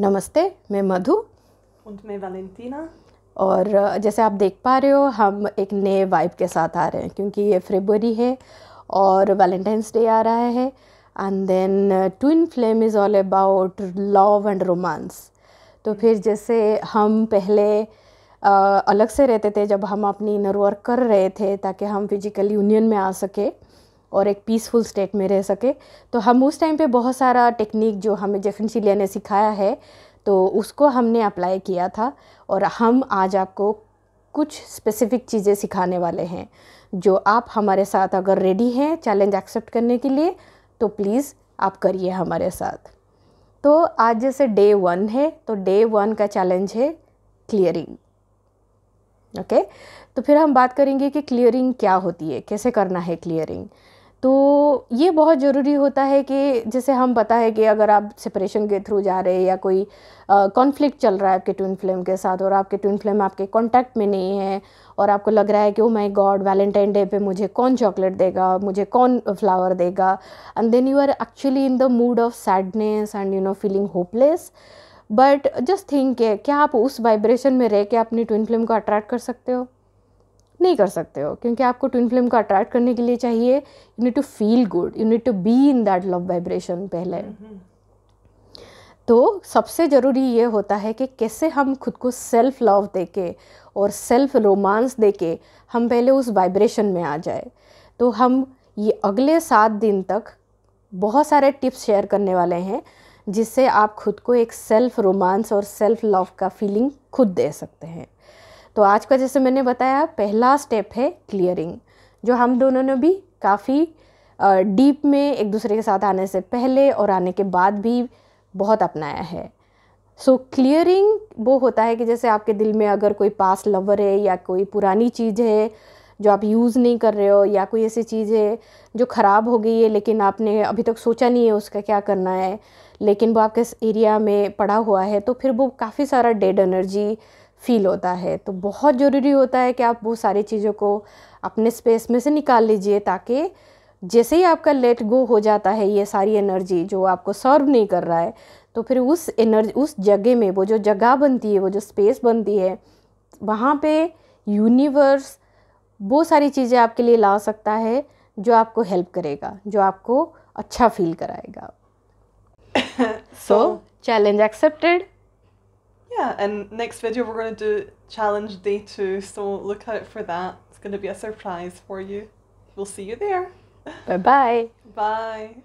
नमस्ते मैं मधु मैं वैलेंटीना और जैसे आप देख पा रहे हो हम एक नए वाइब के साथ आ रहे हैं क्योंकि ये फरवरी है और वैलेंटाइंस डे आ रहा है and then twin flame is all about love and romance तो हम्म। फिर जैसे हम पहले अलग से रहते थे जब हम अपनी इनर वर्क कर रहे थे ताकि हम फिजिकल यूनियन में आ सके और एक पीसफुल स्टेट में रह सके तो हम उस टाइम पे बहुत सारा टेक्निक जो हमें जेफिन सिलिया ने सिखाया है तो उसको हमने अप्लाई किया था और हम आज आपको कुछ स्पेसिफ़िक चीज़ें सिखाने वाले हैं जो आप हमारे साथ अगर रेडी हैं चैलेंज एक्सेप्ट करने के लिए तो प्लीज़ आप करिए हमारे साथ तो आज जैसे डे वन है तो डे वन का चैलेंज है क्लियरिंग ओके तो फिर हम बात करेंगे कि क्लियरिंग क्या होती है कैसे करना है क्लियरिंग तो ये बहुत ज़रूरी होता है कि जैसे हम पता है कि अगर आप सेपरेशन के थ्रू जा रहे हैं या कोई कॉन्फ्लिक्ट चल रहा है आपके ट्विन फ्लेम के साथ और आपके ट्विन फ्लेम आपके कॉन्टैक्ट में नहीं है और आपको लग रहा है कि oh my God Valentine day पे मुझे कौन चॉकलेट देगा मुझे कौन फ्लावर देगा and then you are actually in the mood of sadness and you know feeling hopeless but just think क्या आप उस वाइब्रेशन में रह के अपनी ट्विन फ्लेम को अट्रैक्ट कर सकते हो नहीं कर सकते हो क्योंकि आपको ट्विन फ्लेम को अट्रैक्ट करने के लिए चाहिए you need to feel good you need to be in that love vibration पहले तो सबसे ज़रूरी ये होता है कि कैसे हम खुद को सेल्फ लव दे के और सेल्फ रोमांस दे के हम पहले उस वाइब्रेशन में आ जाए तो हम ये अगले सात दिन तक बहुत सारे टिप्स शेयर करने वाले हैं जिससे आप खुद को एक सेल्फ रोमांस और सेल्फ लव का फीलिंग खुद दे सकते हैं तो आज का जैसे मैंने बताया पहला स्टेप है क्लियरिंग जो हम दोनों ने भी काफ़ी डीप में एक दूसरे के साथ आने से पहले और आने के बाद भी बहुत अपनाया है सो so, क्लियरिंग वो होता है कि जैसे आपके दिल में अगर कोई पास लवर है या कोई पुरानी चीज़ है जो आप यूज़ नहीं कर रहे हो या कोई ऐसी चीज़ है जो ख़राब हो गई है लेकिन आपने अभी तक सोचा नहीं है उसका क्या करना है लेकिन वो आपके एरिया में पड़ा हुआ है तो फिर वो काफ़ी सारा डेड एनर्जी फ़ील होता है तो बहुत ज़रूरी होता है कि आप वो सारी चीज़ों को अपने स्पेस में से निकाल लीजिए ताकि जैसे ही आपका लेट गो हो जाता है ये सारी एनर्जी जो आपको सर्व नहीं कर रहा है तो फिर उस एनर्जी उस जगह में वो जो जगह बनती है वो जो स्पेस बनती है वहाँ पे यूनिवर्स वो सारी चीज़ें आपके लिए ला सकता है जो आपको हेल्प करेगा जो आपको अच्छा फील कराएगा so challenge accepted Yeah, and next video we're going to do challenge day two, so look out for that. It's going to be a surprise for you. We'll see you there. Bye-bye. Bye.